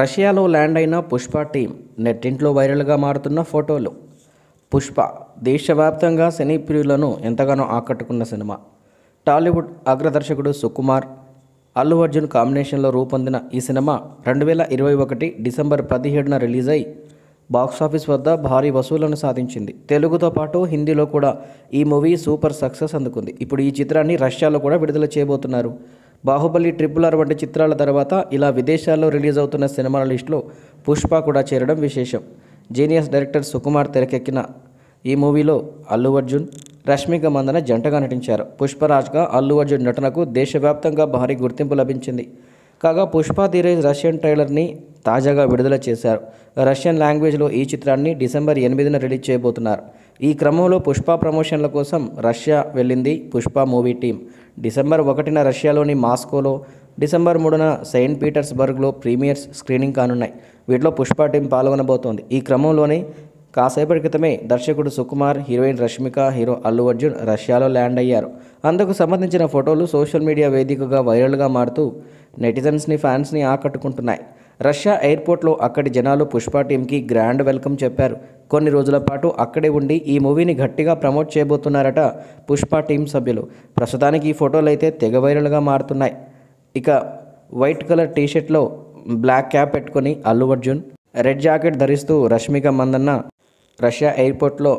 రష్యాలో ల్యాండ్ అయిన పుష్ప టీం నెట్టింట్లో వైరల్గా మారుతున్న ఫోటోలు పుష్ప దేశవ్యాప్తంగా సినీ ప్రియులను ఎంతగానో ఆకట్టుకున్న సినిమా టాలీవుడ్ అగ్రదర్శకుడు సుకుమార్ అల్లు అర్జున్ కాంబినేషన్లో రూపొందిన ఈ సినిమా రెండు వేల ఇరవై ఒకటి డిసెంబర్ పదిహేడున రిలీజ్ అయి బాక్సాఫీస్ వద్ద భారీ వసూలను సాధించింది తెలుగుతో పాటు హిందీలో కూడా ఈ మూవీ సూపర్ సక్సెస్ అందుకుంది ఇప్పుడు ఈ చిత్రాన్ని రష్యాలో కూడా విడుదల చేయబోతున్నారు బాహుబలి ట్రిపుల్ ఆర్ వంటి చిత్రాల తర్వాత ఇలా విదేశాల్లో రిలీజ్ అవుతున్న సినిమాల లిస్టులో పుష్ప కూడా చేరడం విశేషం జీనియస్ డైరెక్టర్ సుకుమార్ తెరకెక్కిన ఈ మూవీలో అల్లు అర్జున్ రష్మిక మందన జంటగా నటించారు పుష్పరాజ్గా అల్లు అర్జున్ నటనకు దేశవ్యాప్తంగా భారీ గుర్తింపు లభించింది కాగా పుష్ప ధీరేజ్ రష్యన్ ట్రైలర్ని తాజాగా విడుదల చేశారు రష్యన్ లాంగ్వేజ్లో ఈ చిత్రాన్ని డిసెంబర్ ఎనిమిదిన రిలీజ్ చేయబోతున్నారు ఈ క్రమంలో పుష్ప ప్రమోషన్ల కోసం రష్యా వెళ్ళింది పుష్ప మూవీ టీం డిసెంబర్ ఒకటిన రష్యాలోని మాస్కోలో డిసెంబర్ మూడున సెయింట్ పీటర్స్బర్గ్లో ప్రీమియర్స్ స్క్రీనింగ్ కానున్నాయి వీటిలో పుష్ప టీం పాల్గొనబోతోంది ఈ క్రమంలోనే కాసేపటి క్రితమే దర్శకుడు సుకుమార్ హీరోయిన్ రష్మిక హీరో అల్లు అర్జున్ రష్యాలో ల్యాండ్ అయ్యారు అందుకు సంబంధించిన ఫోటోలు సోషల్ మీడియా వేదికగా వైరల్గా మారుతూ నెటిజన్స్ని ఫ్యాన్స్ని ఆకట్టుకుంటున్నాయి రష్యా ఎయిర్పోర్ట్లో అక్కడి జనాలు పుష్ప టీంకి గ్రాండ్ వెల్కమ్ చెప్పారు కొన్ని రోజుల పాటు అక్కడే ఉండి ఈ మూవీని గట్టిగా ప్రమోట్ చేయబోతున్నారట పుష్ప టీం సభ్యులు ప్రస్తుతానికి ఈ ఫోటోలు అయితే తెగ వైరల్గా మారుతున్నాయి ఇక వైట్ కలర్ టీషర్ట్లో బ్లాక్ క్యాప్ పెట్టుకొని అల్లు అర్జున్ రెడ్ జాకెట్ ధరిస్తూ రష్మిక మందన్న రష్యా ఎయిర్పోర్ట్లో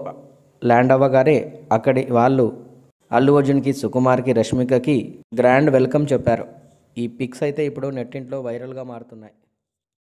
ల్యాండ్ అవ్వగానే అక్కడి వాళ్ళు అల్లు అర్జున్కి సుకుమార్కి రష్మికకి గ్రాండ్ వెల్కమ్ చెప్పారు ఈ పిక్స్ అయితే ఇప్పుడు నెట్టింట్లో వైరల్గా మారుతున్నాయి